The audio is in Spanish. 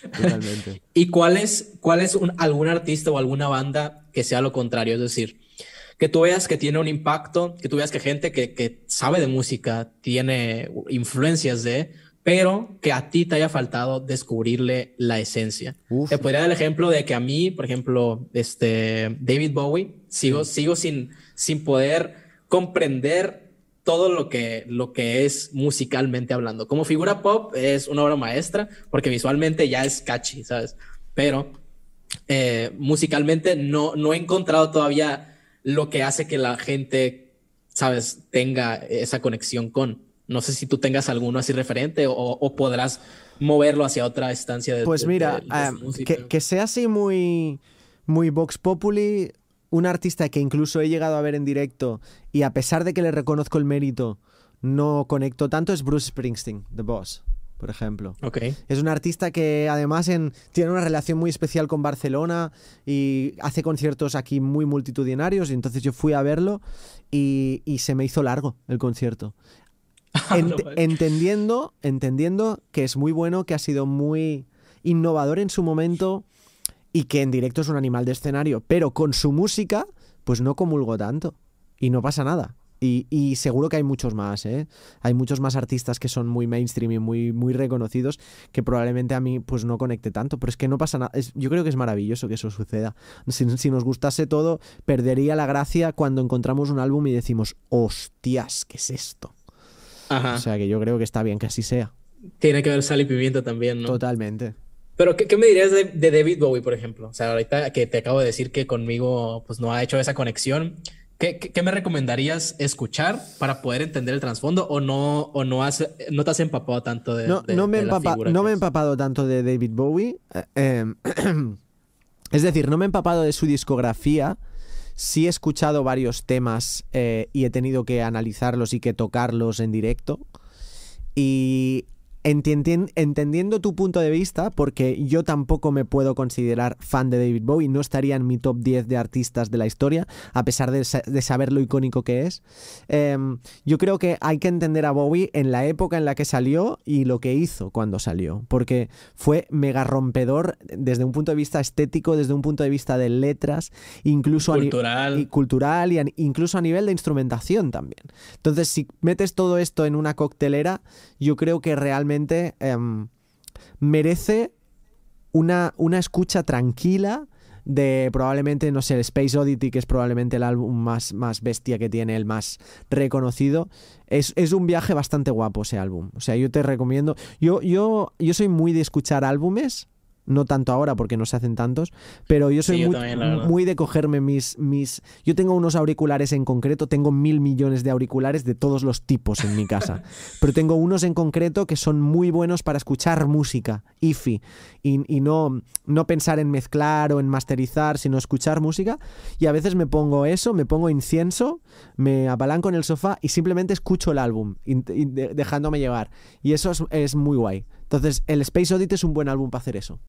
¿Y cuál es, cuál es un, algún artista o alguna banda que sea lo contrario? Es decir, que tú veas que tiene un impacto, que tú veas que gente que, sabe de música tiene influencias de, pero que a ti te haya faltado descubrirle la esencia. Te podría dar el ejemplo de que a mí, por ejemplo, este David Bowie, sigo, sigo sin, sin poder comprender todo lo que, lo que es musicalmente hablando. Como figura pop es una obra maestra, porque visualmente ya es catchy, ¿sabes? Pero eh, musicalmente no, no he encontrado todavía lo que hace que la gente, ¿sabes?, tenga esa conexión con. No sé si tú tengas alguno así referente o, podrás moverlo hacia otra estancia de... Pues mira, ah, que, que sea así muy muy Vox Populi, un artista que incluso he llegado a ver en directo y a pesar de que le reconozco el mérito, no conecto tanto es Bruce Springsteen, The Boss, por ejemplo. Es un artista que además tiene una relación muy especial con Barcelona y hace conciertos aquí muy multitudinarios y entonces yo fui a verlo y, se me hizo largo el concierto. entendiendo, entendiendo que es muy bueno, que ha sido muy innovador en su momento y que en directo es un animal de escenario, pero con su música, pues no comulgo tanto y no pasa nada. Y, seguro que hay muchos más, ¿eh? Hay muchos más artistas que son muy mainstream y muy, muy reconocidos que probablemente a mí pues no conecte tanto, pero es que no pasa nada. yo creo que es maravilloso que eso suceda. Si, nos gustase todo, perdería la gracia cuando encontramos un álbum y decimos, hostias, ¿qué es esto? O sea que yo creo que está bien que así sea. Tiene que ver sal y pimienta también, ¿no? Totalmente. Pero, ¿qué, me dirías de, David Bowie, por ejemplo? O sea, ahorita que te acabo de decir que conmigo pues, no ha hecho esa conexión, ¿qué, me recomendarías escuchar para poder entender el trasfondo o no, o no, has, no te has empapado tanto de, no, de, no me No me he empapado tanto de David Bowie. Eh, em, es decir, no me he empapado de su discografía. Sí he escuchado varios temas eh, y he tenido que analizarlos y que tocarlos en directo. Y entendiendo tu punto de vista, porque yo tampoco me puedo considerar fan de David Bowie, no estaría en mi top 10 de artistas de la historia, a pesar de, saber lo icónico que es. Em, yo creo que hay que entender a Bowie en la época en la que salió y lo que hizo cuando salió, porque fue mega rompedor desde un punto de vista estético, desde un punto de vista de letras, incluso cultural, y cultural y incluso a nivel de instrumentación también. Entonces, si metes todo esto en una coctelera, yo creo que realmente Em, merece una, una escucha tranquila de probablemente, no sé, Space Oddity, que es probablemente el álbum más, más bestia que tiene, el más reconocido. Es, un viaje bastante guapo ese álbum. O sea, yo te recomiendo. Yo, yo, yo soy muy de escuchar álbumes no tanto ahora porque no se hacen tantos, pero yo soy muy, de cogerme mis, mis... Yo tengo unos auriculares en concreto, tengo mil millones de auriculares de todos los tipos en mi casa, pero tengo unos en concreto que son muy buenos para escuchar música, IFI, y, y no, no pensar en mezclar o en masterizar, sino escuchar música, y a veces me pongo eso, me pongo incienso, me apalanco en el sofá y simplemente escucho el álbum, dejándome llevar, y eso es, muy guay. Entonces, el Space Audit es un buen álbum para hacer eso.